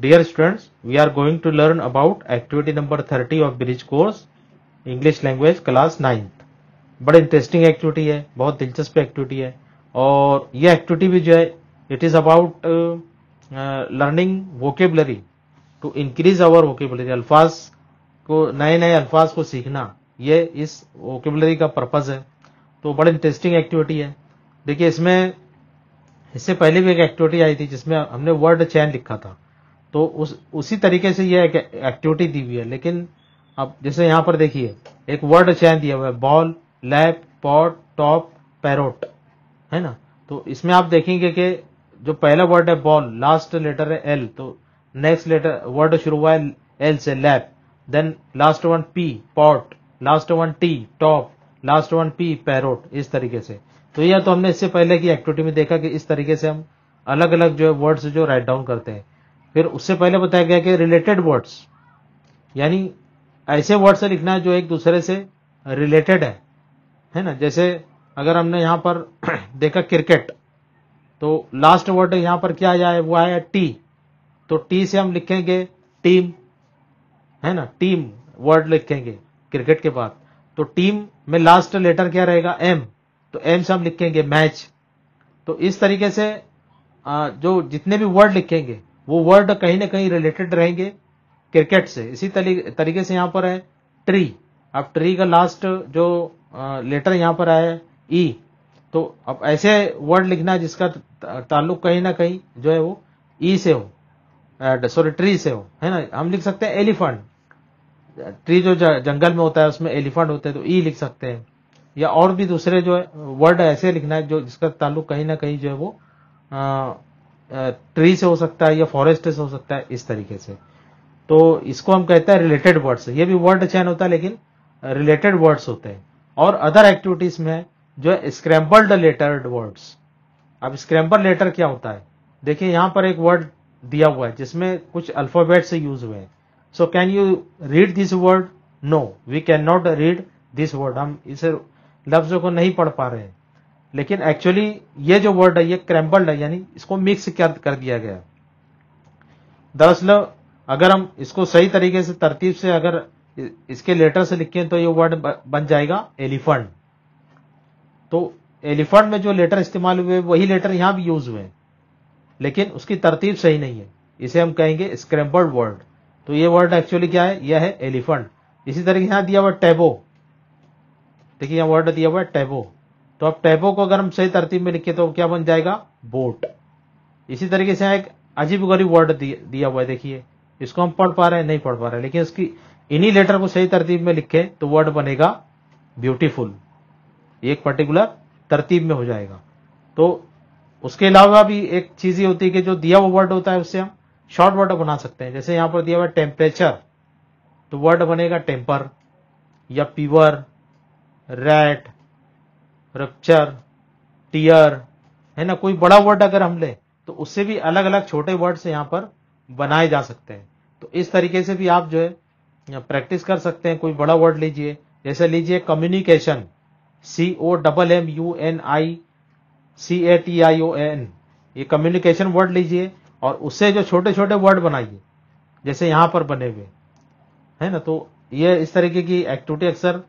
Dear students we are going to learn about activity number thirty of bridge course English language class ninth बड़ी interesting activity है बहुत दिलचस्प activity है और ये एक्टिविटी भी जो है it is about learning vocabulary to increase our vocabulary अल्फाज को नए नए अल्फाज को सीखना ये इस वोकेबलरी का पर्पज है तो बड़ी इंटरेस्टिंग एक्टिविटी है देखिए इसमें इससे पहले भी एक एक्टिविटी आई थी जिसमें हमने वर्ड चैन लिखा था तो उस उसी तरीके से यह एक एक्टिविटी दी हुई है लेकिन अब जैसे यहां पर देखिए एक वर्ड चयन दिया हुआ है ball lap pot top parrot है ना तो इसमें आप देखेंगे कि जो पहला वर्ड है बॉल लास्ट लेटर है एल तो नेक्स्ट लेटर वर्ड शुरू हुआ है एल से lap then last one P pot last one T top last one P parrot इस तरीके से तो यह तो हमने इससे पहले की एक्टिविटी में देखा कि इस तरीके से हम अलग अलग जो है वर्ड्स जो राइट डाउन करते हैं फिर उससे पहले बताया गया कि रिलेटेड वर्ड्स यानी ऐसे वर्ड से लिखना है जो एक दूसरे से रिलेटेड है है ना जैसे अगर हमने यहां पर देखा क्रिकेट तो लास्ट वर्ड यहां पर क्या आया है वो आया टी तो टी से हम लिखेंगे टीम है ना टीम वर्ड लिखेंगे क्रिकेट के बाद तो टीम में लास्ट लेटर क्या रहेगा एम तो एम से हम लिखेंगे मैच तो इस तरीके से जो जितने भी वर्ड लिखेंगे वो वर्ड कहीं ना कहीं रिलेटेड रहेंगे क्रिकेट से इसी तरीके से यहां पर है ट्री अब ट्री का लास्ट जो लेटर यहां पर आया है ई e। तो अब ऐसे वर्ड लिखना जिसका ताल्लुक कहीं ना कहीं जो है वो ई e से हो सॉरी ट्री से हो है ना हम लिख सकते हैं एलिफेंट ट्री जो जंगल में होता है उसमें एलिफेंट होते हैं तो ई e लिख सकते हैं या और भी दूसरे जो है वर्ड ऐसे लिखना है जो जिसका ताल्लुक कहीं ना कहीं जो है वो ट्री से हो सकता है या फॉरेस्ट से हो सकता है इस तरीके से तो इसको हम कहते हैं रिलेटेड वर्ड्स ये भी वर्ड चैन होता है लेकिन रिलेटेड वर्ड्स होते हैं और अदर एक्टिविटीज में जो है स्क्रैम्बल्ड लेटर्ड वर्ड्स अब स्क्रैम्बल लेटर क्या होता है देखिए यहां पर एक वर्ड दिया हुआ है जिसमें कुछ अल्फाबेट से यूज हुए हैं so can you read this word no we can not read this word हम इसे लफ्जों को नहीं पढ़ पा रहे हैं लेकिन एक्चुअली ये जो वर्ड है ये क्रैम्बल्ड है यानी इसको मिक्स कर, कर दिया गया दरअसल अगर हम इसको सही तरीके से तरतीब से अगर इसके लेटर से लिखें तो ये वर्ड बन जाएगा एलिफेंट तो एलिफेंट में जो लेटर इस्तेमाल हुए वही लेटर यहां भी यूज हुए लेकिन उसकी तरतीब सही नहीं है इसे हम कहेंगे स्क्रैम्बल्ड वर्ड तो ये वर्ड एक्चुअली क्या है यह है एलिफेंट इसी तरीके यहां दिया हुआ टैबो देखिए यहां वर्ड दिया हुआ है टैबो तो अब टैपो को अगर हम सही तरतीब में लिखे तो क्या बन जाएगा बोट इसी तरीके से एक अजीब गरीब वर्ड दिया हुआ है देखिए इसको हम पढ़ पा रहे हैं नहीं पढ़ पा रहे लेकिन इसकी इन्हीं लेटर को सही तरतीब में लिखे तो वर्ड बनेगा ब्यूटीफुल एक पर्टिकुलर तरतीब में हो जाएगा तो उसके अलावा भी एक चीज ये होती है कि जो दिया हुआ वर्ड होता है उससे हम शॉर्ट वर्ड बना सकते हैं जैसे यहां पर दिया हुआ टेम्परेचर तो वर्ड बनेगा टेम्पर या पीवर रैट रक्चर टीयर है ना कोई बड़ा वर्ड अगर हम ले तो उससे भी अलग अलग छोटे वर्ड से यहाँ पर बनाए जा सकते हैं तो इस तरीके से भी आप जो है प्रैक्टिस कर सकते हैं कोई बड़ा वर्ड लीजिए जैसे लीजिए communication C O double M U N I C A T I O N ये कम्युनिकेशन वर्ड लीजिए और उससे जो छोटे छोटे वर्ड बनाइए जैसे यहाँ पर बने हुए है ना तो ये इस तरीके की एक्टिविटी अक्सर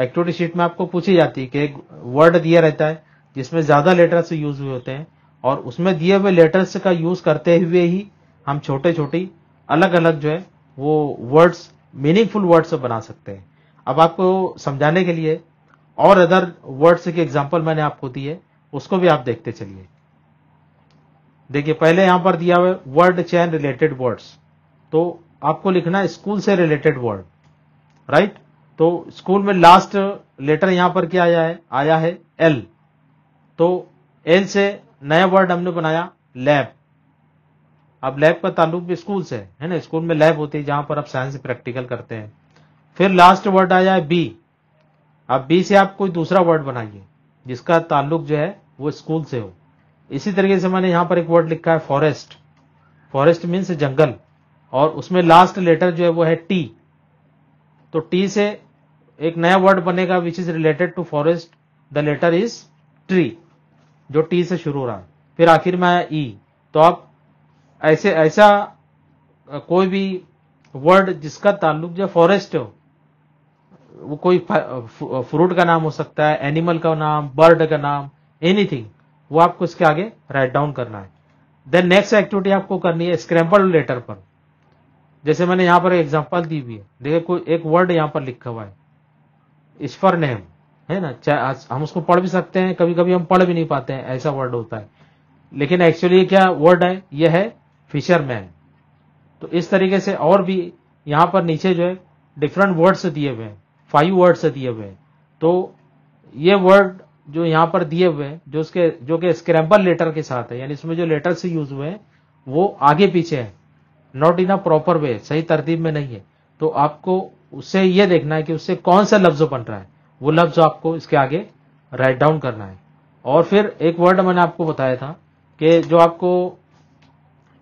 एक्टिविटी शीट में आपको पूछी जाती है कि एक वर्ड दिया रहता है जिसमें ज्यादा लेटर्स यूज हुए होते हैं और उसमें दिए हुए लेटर्स का यूज करते हुए ही हम छोटे छोटी अलग अलग जो है वो वर्ड्स मीनिंगफुल वर्ड्स बना सकते हैं अब आपको समझाने के लिए और अदर वर्ड्स की एग्जाम्पल मैंने आपको दी है उसको भी आप देखते चलिए देखिए पहले यहां पर दिया हुआ वर्ड चैन रिलेटेड वर्ड्स तो आपको लिखना है स्कूल से रिलेटेड वर्ड राइट तो स्कूल में लास्ट लेटर यहां पर क्या आया है आया है एल तो एल से नया वर्ड हमने बनाया लैब अब लैब का ताल्लुक भी स्कूल से है ना स्कूल में लैब होती है जहां पर आप साइंस प्रैक्टिकल करते हैं फिर लास्ट वर्ड आया है बी अब बी से आप कोई दूसरा वर्ड बनाइए जिसका ताल्लुक जो है वो स्कूल से हो इसी तरीके से मैंने यहां पर एक वर्ड लिखा है फॉरेस्ट फॉरेस्ट मीन्स जंगल और उसमें लास्ट लेटर जो है वो है टी तो टी से एक नया वर्ड बनेगा which is related to forest the letter is tree जो टी से शुरू हो रहा फिर आखिर में आया ई e। तो आप ऐसे ऐसा कोई भी वर्ड जिसका ताल्लुक जो फॉरेस्ट हो वो कोई फ्रूट का नाम हो सकता है एनिमल का नाम बर्ड का नाम एनीथिंग वो आपको इसके आगे राइट डाउन करना है देन नेक्स्ट एक्टिविटी आपको करनी है स्क्रैम्पल लेटर पर जैसे मैंने यहां पर एग्जाम्पल दी हुई है देखिए कोई एक वर्ड यहां पर लिखा हुआ है इज फॉर नेम है ना चाहे हम उसको पढ़ भी सकते हैं कभी कभी हम पढ़ भी नहीं पाते हैं ऐसा वर्ड होता है लेकिन एक्चुअली क्या वर्ड है यह है फिशरमैन तो इस तरीके से और भी यहाँ पर नीचे जो है डिफरेंट वर्ड्स दिए हुए हैं फाइव वर्ड्स दिए हुए हैं तो ये वर्ड जो यहां पर दिए हुए हैं जो उसके जो कि स्क्रैम्पल लेटर के साथ है यानी इसमें जो लेटर से यूज हुए हैं वो आगे पीछे है not in a proper way सही तरतीब में नहीं है तो आपको उससे यह देखना है कि उससे कौन सा लफ्ज बन रहा है वो लफ्ज आपको इसके आगे राइट डाउन करना है और फिर एक वर्ड मैंने आपको बताया था कि जो आपको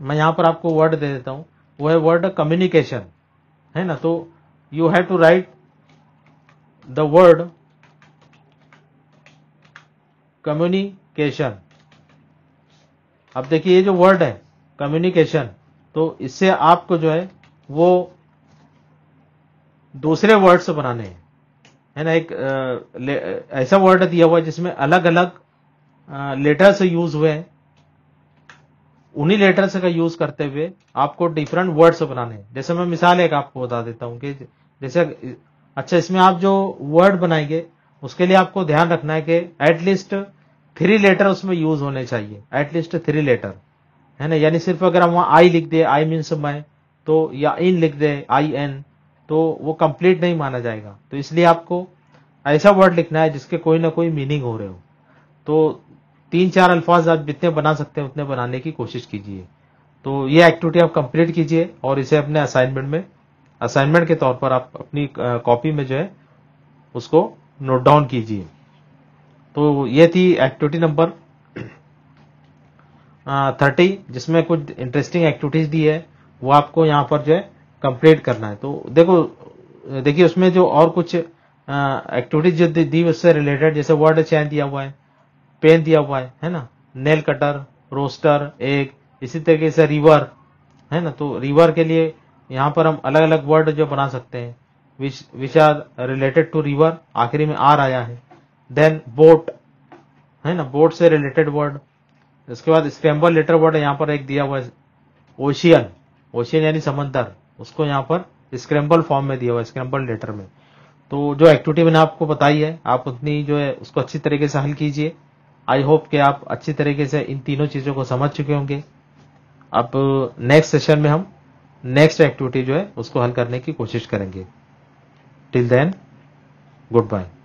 मैं यहां पर आपको वर्ड दे देता हूं वो है वर्ड कम्युनिकेशन है ना तो you have to write the word communication अब देखिए ये जो वर्ड है कम्युनिकेशन तो इससे आपको जो है वो दूसरे वर्ड से बनाने हैं है ना एक आ, ऐसा वर्ड दिया हुआ है जिसमें अलग अलग लेटर से यूज हुए हैं उन्हीं लेटर्स का यूज करते हुए आपको डिफरेंट वर्ड्स बनाने हैं जैसे मैं मिसाल एक आपको बता देता हूं कि जैसे अच्छा इसमें आप जो वर्ड बनाएंगे उसके लिए आपको ध्यान रखना है कि एटलीस्ट थ्री लेटर उसमें यूज होने चाहिए एटलीस्ट थ्री लेटर है ना यानी सिर्फ अगर हम वहां आई लिख दे आई मीन्स मैं तो या इन लिख दे आई एन तो वो कंप्लीट नहीं माना जाएगा तो इसलिए आपको ऐसा वर्ड लिखना है जिसके कोई ना कोई मीनिंग हो रहे हो तो तीन चार अल्फाज आप जितने बना सकते हैं उतने बनाने की कोशिश कीजिए तो ये एक्टिविटी आप कंप्लीट कीजिए और इसे अपने असाइनमेंट में असाइनमेंट के तौर पर आप अपनी कॉपी में जो है उसको नोट डाउन कीजिए तो ये थी एक्टिविटी नंबर थर्टी जिसमें कुछ इंटरेस्टिंग एक्टिविटीज दी है वो आपको यहाँ पर जो है कंप्लीट करना है तो देखो देखिए उसमें जो और कुछ एक्टिविटीज जो दी उससे रिलेटेड जैसे वर्ड चैन दिया हुआ है पेन दिया हुआ है है ना नेल कटर रोस्टर एग इसी तरीके से रिवर है ना तो रिवर के लिए यहाँ पर हम अलग अलग वर्ड जो बना सकते हैं which which are related to river आखिरी में आर आया है देन बोट है ना बोट से रिलेटेड वर्ड इसके बाद स्क्रैम्बल लेटर वर्ड यहाँ पर एक दिया हुआ है ओशियन ओशियन यानी समंदर उसको यहाँ पर स्क्रैम्बल फॉर्म में दिया हुआ स्क्रैम्बल लेटर में तो जो एक्टिविटी मैंने आपको बताई है आप उतनी जो है उसको अच्छी तरीके से हल कीजिए आई होप कि आप अच्छी तरीके से इन तीनों चीजों को समझ चुके होंगे अब नेक्स्ट सेशन में हम नेक्स्ट एक्टिविटी जो है उसको हल करने की कोशिश करेंगे टिल देन गुड बाय